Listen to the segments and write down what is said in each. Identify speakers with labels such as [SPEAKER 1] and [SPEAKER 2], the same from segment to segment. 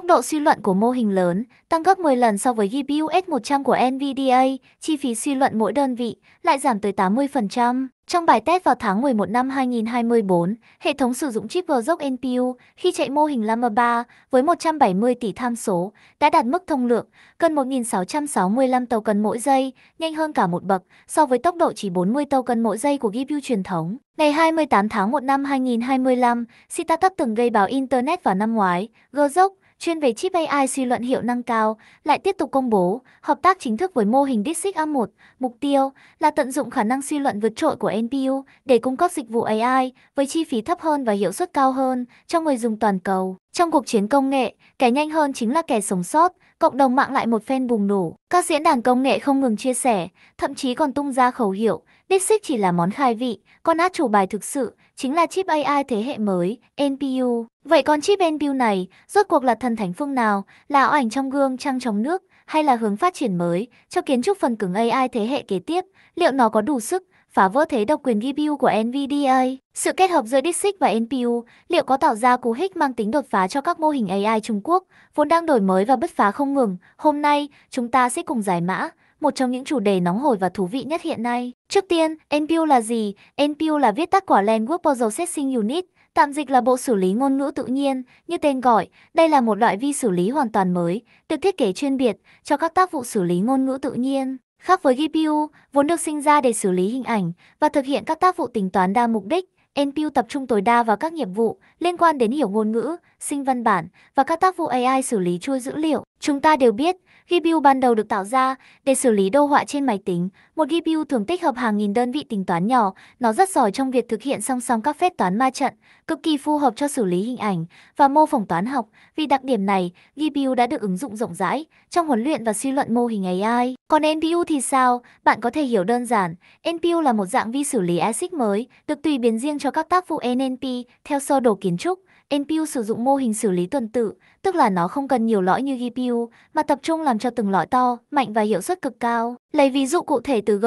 [SPEAKER 1] Tốc độ suy luận của mô hình lớn, tăng gấp 10 lần so với GPU S100 của NVIDIA, chi phí suy luận mỗi đơn vị lại giảm tới 80%. Trong bài test vào tháng 11 năm 2024, hệ thống sử dụng chip Grok NPU khi chạy mô hình Llama 3 với 170 tỷ tham số đã đạt mức thông lượng cân 1.665 tàu cân mỗi giây, nhanh hơn cả một bậc so với tốc độ chỉ 40 tàu cân mỗi giây của GPU truyền thống. Ngày 28 tháng 1 năm 2025, Sitatak từng gây báo Internet vào năm ngoái, Grok chuyên về chip AI suy luận hiệu năng cao, lại tiếp tục công bố hợp tác chính thức với mô hình DeepSeek A1. Mục tiêu là tận dụng khả năng suy luận vượt trội của NPU để cung cấp dịch vụ AI với chi phí thấp hơn và hiệu suất cao hơn cho người dùng toàn cầu. Trong cuộc chiến công nghệ, kẻ nhanh hơn chính là kẻ sống sót, cộng đồng mạng lại một phen bùng nổ. Các diễn đàn công nghệ không ngừng chia sẻ, thậm chí còn tung ra khẩu hiệu DeepSeek chỉ là món khai vị, còn át chủ bài thực sự chính là chip AI thế hệ mới, NPU. Vậy còn chip NPU này, rốt cuộc là thần thánh phương nào, là ảo ảnh trong gương trăng trong nước, hay là hướng phát triển mới cho kiến trúc phần cứng AI thế hệ kế tiếp, liệu nó có đủ sức phá vỡ thế độc quyền GPU của NVIDIA? Sự kết hợp giữa DeepSeek và NPU liệu có tạo ra cú hích mang tính đột phá cho các mô hình AI Trung Quốc, vốn đang đổi mới và bứt phá không ngừng? Hôm nay, chúng ta sẽ cùng giải mã một trong những chủ đề nóng hổi và thú vị nhất hiện nay. Trước tiên, NPU là gì? NPU là viết tắt của Language Processing Unit, tạm dịch là bộ xử lý ngôn ngữ tự nhiên, như tên gọi, đây là một loại vi xử lý hoàn toàn mới, được thiết kế chuyên biệt cho các tác vụ xử lý ngôn ngữ tự nhiên. Khác với GPU, vốn được sinh ra để xử lý hình ảnh và thực hiện các tác vụ tính toán đa mục đích, NPU tập trung tối đa vào các nhiệm vụ liên quan đến hiểu ngôn ngữ, sinh văn bản và các tác vụ AI xử lý chuỗi dữ liệu. Chúng ta đều biết, GPU ban đầu được tạo ra để xử lý đồ họa trên máy tính. Một GPU thường tích hợp hàng nghìn đơn vị tính toán nhỏ. Nó rất giỏi trong việc thực hiện song song các phép toán ma trận, cực kỳ phù hợp cho xử lý hình ảnh và mô phỏng toán học. Vì đặc điểm này, GPU đã được ứng dụng rộng rãi trong huấn luyện và suy luận mô hình AI. Còn NPU thì sao? Bạn có thể hiểu đơn giản. NPU là một dạng vi xử lý ASIC mới, được tùy biến riêng cho các tác vụ NNP theo sơ đồ kiến trúc NPU sử dụng mô hình xử lý tuần tự, tức là nó không cần nhiều lõi như GPU, mà tập trung làm cho từng lõi to, mạnh và hiệu suất cực cao. Lấy ví dụ cụ thể từ G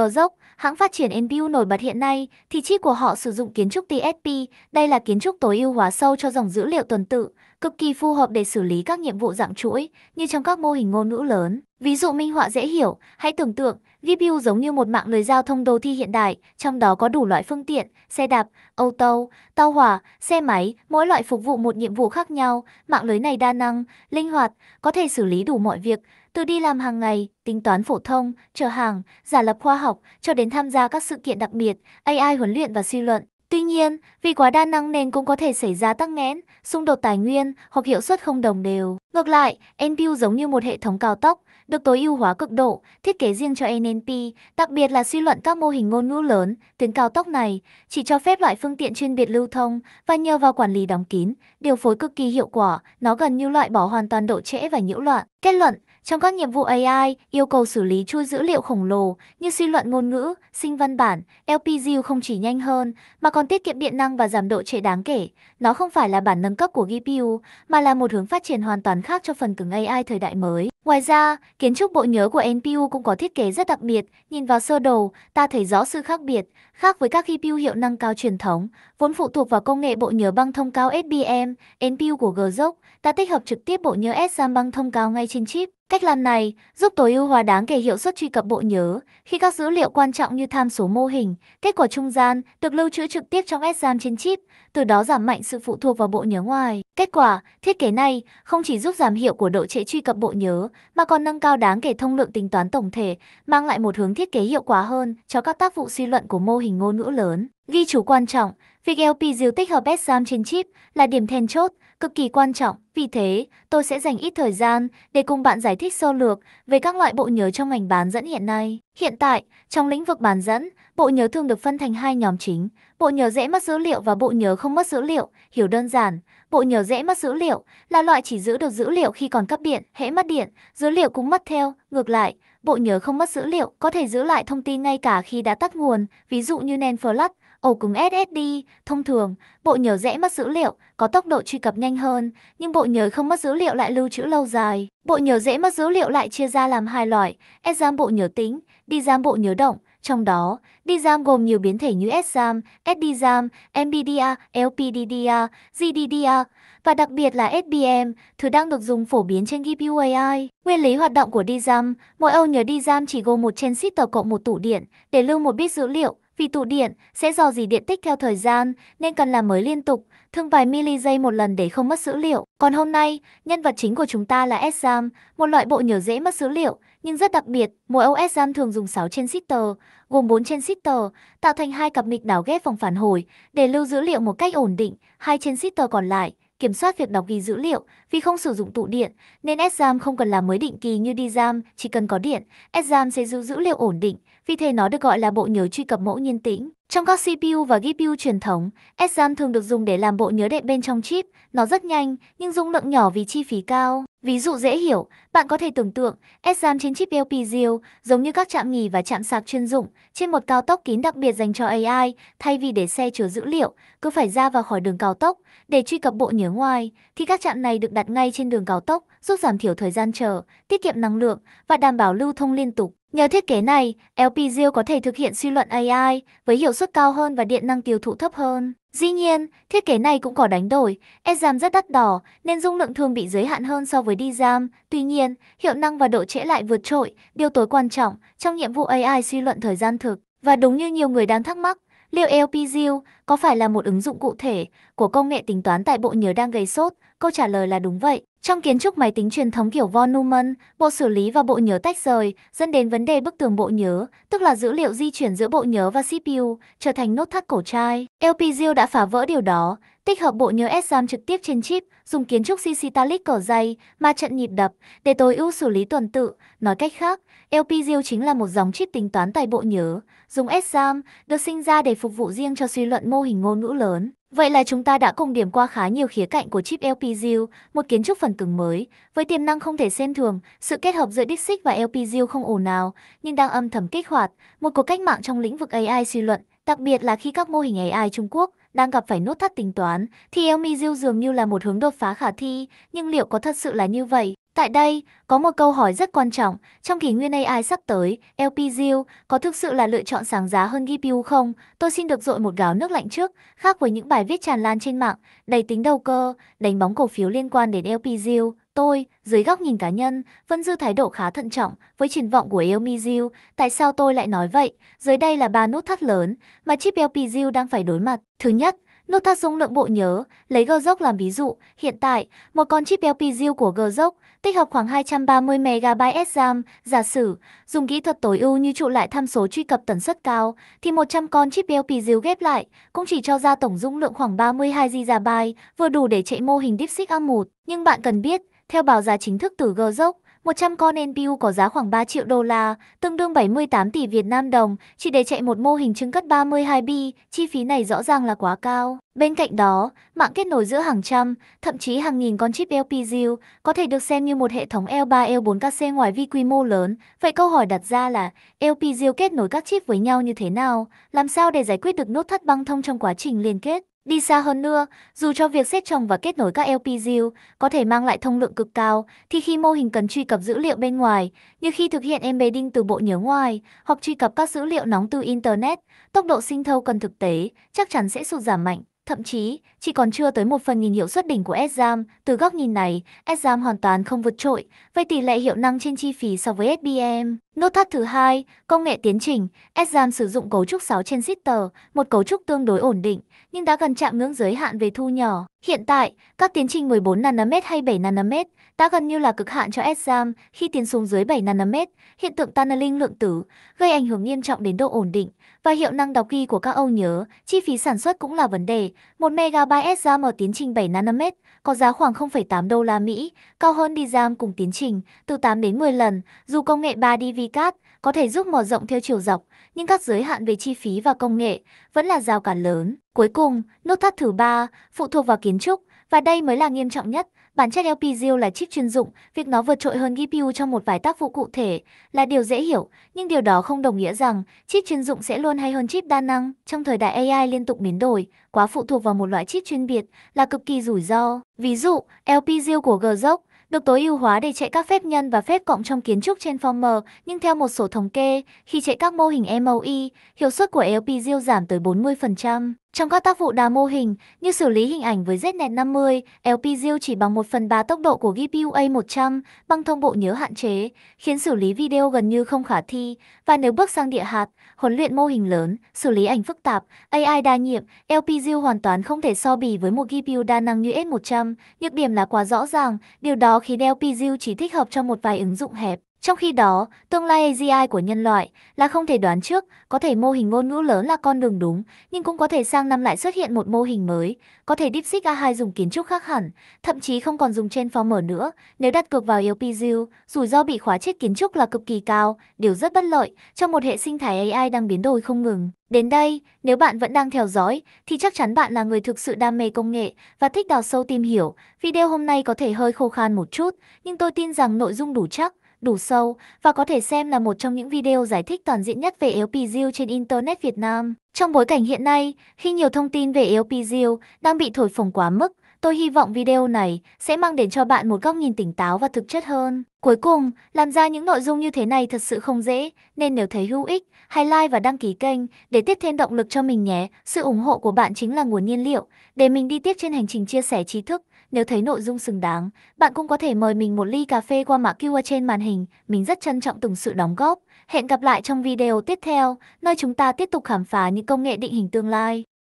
[SPEAKER 1] hãng phát triển NPU nổi bật hiện nay, thì chip của họ sử dụng kiến trúc TSP, đây là kiến trúc tối ưu hóa sâu cho dòng dữ liệu tuần tự, cực kỳ phù hợp để xử lý các nhiệm vụ dạng chuỗi như trong các mô hình ngôn ngữ lớn. Ví dụ minh họa dễ hiểu, hãy tưởng tượng GPU giống như một mạng lưới giao thông đô thị hiện đại, trong đó có đủ loại phương tiện, xe đạp, ô tô, tàu hỏa, xe máy, mỗi loại phục vụ một nhiệm vụ khác nhau. Mạng lưới này đa năng, linh hoạt, có thể xử lý đủ mọi việc, từ đi làm hàng ngày, tính toán phổ thông, chở hàng, giả lập khoa học, cho đến tham gia các sự kiện đặc biệt, AI huấn luyện và suy luận. Tuy nhiên, vì quá đa năng nên cũng có thể xảy ra tắc nghẽn, xung đột tài nguyên hoặc hiệu suất không đồng đều. Ngược lại, NPU giống như một hệ thống cao tốc, được tối ưu hóa cực độ, thiết kế riêng cho NNP, đặc biệt là suy luận các mô hình ngôn ngữ lớn, tuyến cao tốc này chỉ cho phép loại phương tiện chuyên biệt lưu thông và nhờ vào quản lý đóng kín, điều phối cực kỳ hiệu quả, nó gần như loại bỏ hoàn toàn độ trễ và nhiễu loạn. Kết luận, trong các nhiệm vụ AI, yêu cầu xử lý chuỗi dữ liệu khổng lồ như suy luận ngôn ngữ, sinh văn bản, LPGU không chỉ nhanh hơn mà còn tiết kiệm điện năng và giảm độ trễ đáng kể. Nó không phải là bản nâng cấp của GPU mà là một hướng phát triển hoàn toàn khác cho phần cứng AI thời đại mới. Ngoài ra, kiến trúc bộ nhớ của NPU cũng có thiết kế rất đặc biệt. Nhìn vào sơ đồ, ta thấy rõ sự khác biệt, khác với các GPU hiệu năng cao truyền thống, vốn phụ thuộc vào công nghệ bộ nhớ băng thông cao SBM, NPU của GZOC, ta tích hợp trực tiếp bộ nhớ SRAM băng thông cao ngay trên trên chip. Cách làm này giúp tối ưu hóa đáng kể hiệu suất truy cập bộ nhớ khi các dữ liệu quan trọng như tham số mô hình, kết quả trung gian được lưu trữ trực tiếp trong SRAM trên chip, từ đó giảm mạnh sự phụ thuộc vào bộ nhớ ngoài. Kết quả, thiết kế này không chỉ giúp giảm hiệu của độ trễ truy cập bộ nhớ mà còn nâng cao đáng kể thông lượng tính toán tổng thể, mang lại một hướng thiết kế hiệu quả hơn cho các tác vụ suy luận của mô hình ngôn ngữ lớn. Ghi chú quan trọng, việc LP tích hợp SRAM trên chip là điểm then chốt cực kỳ quan trọng. Vì thế, tôi sẽ dành ít thời gian để cùng bạn giải thích sơ lược về các loại bộ nhớ trong ngành bán dẫn hiện nay. Hiện tại, trong lĩnh vực bán dẫn, bộ nhớ thường được phân thành hai nhóm chính, bộ nhớ dễ mất dữ liệu và bộ nhớ không mất dữ liệu. Hiểu đơn giản, bộ nhớ dễ mất dữ liệu là loại chỉ giữ được dữ liệu khi còn cấp điện, hễ mất điện, dữ liệu cũng mất theo. Ngược lại, bộ nhớ không mất dữ liệu có thể giữ lại thông tin ngay cả khi đã tắt nguồn, ví dụ như NAND flash, ổ cứng SSD. Thông thường, bộ nhớ dễ mất dữ liệu, có tốc độ truy cập nhanh hơn, nhưng bộ nhớ không mất dữ liệu lại lưu trữ lâu dài. Bộ nhớ dễ mất dữ liệu lại chia ra làm hai loại, SRAM bộ nhớ tính, DRAM bộ nhớ động. Trong đó, DRAM gồm nhiều biến thể như SRAM, SDRAM, MDDR, LPDDR, GDDR và đặc biệt là SBM, thứ đang được dùng phổ biến trên GPU AI. Nguyên lý hoạt động của DRAM, mỗi ô nhớ DRAM chỉ gồm một transistor cộng một tủ điện để lưu một bit dữ liệu, vì tụ điện sẽ dò dỉ điện tích theo thời gian nên cần làm mới liên tục, thường vài mili giây một lần để không mất dữ liệu. Còn hôm nay, nhân vật chính của chúng ta là SRAM, một loại bộ nhớ dễ mất dữ liệu, nhưng rất đặc biệt, mỗi âu SRAM thường dùng 6 trên sitter, gồm 4 trên sitter, tạo thành hai cặp nghịch đảo ghép vòng phản hồi để lưu dữ liệu một cách ổn định, hai trên sitter còn lại kiểm soát việc đọc ghi dữ liệu. Vì không sử dụng tụ điện, nên SRAM không cần làm mới định kỳ như DRAM, chỉ cần có điện, SRAM sẽ giữ dữ liệu ổn định, vì thế nó được gọi là bộ nhớ truy cập mẫu nhiên tĩnh. Trong các CPU và GPU truyền thống, SRAM thường được dùng để làm bộ nhớ đệm bên trong chip. Nó rất nhanh, nhưng dung lượng nhỏ vì chi phí cao. Ví dụ dễ hiểu, bạn có thể tưởng tượng SRAM trên chip LPGO giống như các trạm nghỉ và trạm sạc chuyên dụng trên một cao tốc kín đặc biệt dành cho AI, thay vì để xe chứa dữ liệu, cứ phải ra vào khỏi đường cao tốc để truy cập bộ nhớ ngoài, thì các trạm này được đặt ngay trên đường cao tốc, giúp giảm thiểu thời gian chờ, tiết kiệm năng lượng và đảm bảo lưu thông liên tục. Nhờ thiết kế này, LPGO có thể thực hiện suy luận AI với hiệu suất cao hơn và điện năng tiêu thụ thấp hơn. Dĩ nhiên, thiết kế này cũng có đánh đổi, SRAM rất đắt đỏ nên dung lượng thường bị giới hạn hơn so với DRAM. Tuy nhiên, hiệu năng và độ trễ lại vượt trội, điều tối quan trọng trong nhiệm vụ AI suy luận thời gian thực. Và đúng như nhiều người đang thắc mắc, Liệu LPGU có phải là một ứng dụng cụ thể của công nghệ tính toán tại bộ nhớ đang gây sốt? Câu trả lời là đúng vậy. Trong kiến trúc máy tính truyền thống kiểu von Neumann, bộ xử lý và bộ nhớ tách rời dẫn đến vấn đề bức tường bộ nhớ, tức là dữ liệu di chuyển giữa bộ nhớ và CPU trở thành nốt thắt cổ chai. LPGU đã phá vỡ điều đó Tích hợp bộ nhớ SRAM trực tiếp trên chip, dùng kiến trúc CC-Talic cỏ dày, ma trận nhịp đập, để tối ưu xử lý tuần tự. Nói cách khác, LPGIL chính là một dòng chip tính toán tại bộ nhớ, dùng SRAM, được sinh ra để phục vụ riêng cho suy luận mô hình ngôn ngữ lớn. Vậy là chúng ta đã cùng điểm qua khá nhiều khía cạnh của chip LPGIL, một kiến trúc phần cứng mới. Với tiềm năng không thể xem thường, sự kết hợp giữa disc và LPGIL không ồn nào, nhưng đang âm thầm kích hoạt, một cuộc cách mạng trong lĩnh vực AI suy luận, đặc biệt là khi các mô hình AI Trung Quốc, đang gặp phải nút thắt tính toán, thì Elmi dường như là một hướng đột phá khả thi, nhưng liệu có thật sự là như vậy? Tại đây, có một câu hỏi rất quan trọng, trong kỷ nguyên AI sắp tới, LP có thực sự là lựa chọn sáng giá hơn GPU không? Tôi xin được dội một gáo nước lạnh trước, khác với những bài viết tràn lan trên mạng, đầy tính đầu cơ, đánh bóng cổ phiếu liên quan đến LP Tôi, dưới góc nhìn cá nhân, vẫn dư thái độ khá thận trọng với triển vọng của Eomi Jill. Tại sao tôi lại nói vậy? Dưới đây là ba nút thắt lớn mà chip LP đang phải đối mặt. Thứ nhất, nút thắt dung lượng bộ nhớ, lấy gờ làm ví dụ. Hiện tại, một con chip LP của gờ tích hợp khoảng 230 MB SRAM, giả sử, dùng kỹ thuật tối ưu như trụ lại tham số truy cập tần suất cao, thì 100 con chip LP ghép lại cũng chỉ cho ra tổng dung lượng khoảng 32 GB, vừa đủ để chạy mô hình DeepSeek A1. Nhưng bạn cần biết, theo báo giá chính thức từ Gozok, 100 con NPU có giá khoảng 3 triệu đô la, tương đương 78 tỷ Việt Nam đồng, chỉ để chạy một mô hình trưng cất 32 bi, chi phí này rõ ràng là quá cao. Bên cạnh đó, mạng kết nối giữa hàng trăm, thậm chí hàng nghìn con chip LPGU có thể được xem như một hệ thống L3, L4KC ngoài vi quy mô lớn. Vậy câu hỏi đặt ra là LPGU kết nối các chip với nhau như thế nào? Làm sao để giải quyết được nút thắt băng thông trong quá trình liên kết? Đi xa hơn nữa, dù cho việc xét trồng và kết nối các LPGU có thể mang lại thông lượng cực cao, thì khi mô hình cần truy cập dữ liệu bên ngoài, như khi thực hiện embedding từ bộ nhớ ngoài hoặc truy cập các dữ liệu nóng từ Internet, tốc độ sinh thâu cần thực tế chắc chắn sẽ sụt giảm mạnh. Thậm chí, chỉ còn chưa tới một phần nghìn hiệu suất đỉnh của SRAM, từ góc nhìn này, SRAM hoàn toàn không vượt trội về tỷ lệ hiệu năng trên chi phí so với SBM nốt thắt thứ hai, công nghệ tiến trình, Esram sử dụng cấu trúc 6 trên Zitter, một cấu trúc tương đối ổn định, nhưng đã gần chạm ngưỡng giới hạn về thu nhỏ. Hiện tại, các tiến trình 14 nanomet hay 7 nanomet đã gần như là cực hạn cho Esram khi tiến xuống dưới 7 nanomet, hiện tượng tunneling lượng tử gây ảnh hưởng nghiêm trọng đến độ ổn định và hiệu năng đọc ghi của các âu nhớ, chi phí sản xuất cũng là vấn đề. 1 megabyte Esram ở tiến trình 7 nanomet có giá khoảng 0,8 đô la Mỹ, cao hơn đi cùng tiến trình, từ 8 đến 10 lần. Dù công nghệ 3D VCAT có thể giúp mở rộng theo chiều dọc, nhưng các giới hạn về chi phí và công nghệ vẫn là rào cản lớn. Cuối cùng, nút thắt thứ ba phụ thuộc vào kiến trúc, và đây mới là nghiêm trọng nhất. Bản chất LPGU là chip chuyên dụng, việc nó vượt trội hơn GPU trong một vài tác vụ cụ thể là điều dễ hiểu, nhưng điều đó không đồng nghĩa rằng chip chuyên dụng sẽ luôn hay hơn chip đa năng. Trong thời đại AI liên tục biến đổi, quá phụ thuộc vào một loại chip chuyên biệt là cực kỳ rủi ro. Ví dụ, LPGU của GZOC được tối ưu hóa để chạy các phép nhân và phép cộng trong kiến trúc Transformer, nhưng theo một số thống kê, khi chạy các mô hình MOE, hiệu suất của LPGU giảm tới 40%. Trong các tác vụ đa mô hình, như xử lý hình ảnh với ZNet 50, LPGIL chỉ bằng 1 phần 3 tốc độ của GPU A100 bằng thông bộ nhớ hạn chế, khiến xử lý video gần như không khả thi. Và nếu bước sang địa hạt, huấn luyện mô hình lớn, xử lý ảnh phức tạp, AI đa nhiệm, LPGIL hoàn toàn không thể so bì với một GPU đa năng như S100. Nhược điểm là quá rõ ràng, điều đó khiến LPGIL chỉ thích hợp cho một vài ứng dụng hẹp. Trong khi đó, tương lai AGI của nhân loại là không thể đoán trước, có thể mô hình ngôn ngữ lớn là con đường đúng, nhưng cũng có thể sang năm lại xuất hiện một mô hình mới, có thể DeepSeek A2 dùng kiến trúc khác hẳn, thậm chí không còn dùng trên mở nữa. Nếu đặt cược vào LPGU, rủi ro bị khóa chết kiến trúc là cực kỳ cao, điều rất bất lợi cho một hệ sinh thái AI đang biến đổi không ngừng. Đến đây, nếu bạn vẫn đang theo dõi, thì chắc chắn bạn là người thực sự đam mê công nghệ và thích đào sâu tìm hiểu. Video hôm nay có thể hơi khô khan một chút, nhưng tôi tin rằng nội dung đủ chắc đủ sâu và có thể xem là một trong những video giải thích toàn diện nhất về LPG trên Internet Việt Nam. Trong bối cảnh hiện nay, khi nhiều thông tin về LPG đang bị thổi phồng quá mức, tôi hy vọng video này sẽ mang đến cho bạn một góc nhìn tỉnh táo và thực chất hơn. Cuối cùng, làm ra những nội dung như thế này thật sự không dễ, nên nếu thấy hữu ích, hãy like và đăng ký kênh để tiếp thêm động lực cho mình nhé. Sự ủng hộ của bạn chính là nguồn nhiên liệu để mình đi tiếp trên hành trình chia sẻ trí thức nếu thấy nội dung xứng đáng, bạn cũng có thể mời mình một ly cà phê qua mã QR trên màn hình. Mình rất trân trọng từng sự đóng góp. Hẹn gặp lại trong video tiếp theo, nơi chúng ta tiếp tục khám phá những công nghệ định hình tương lai.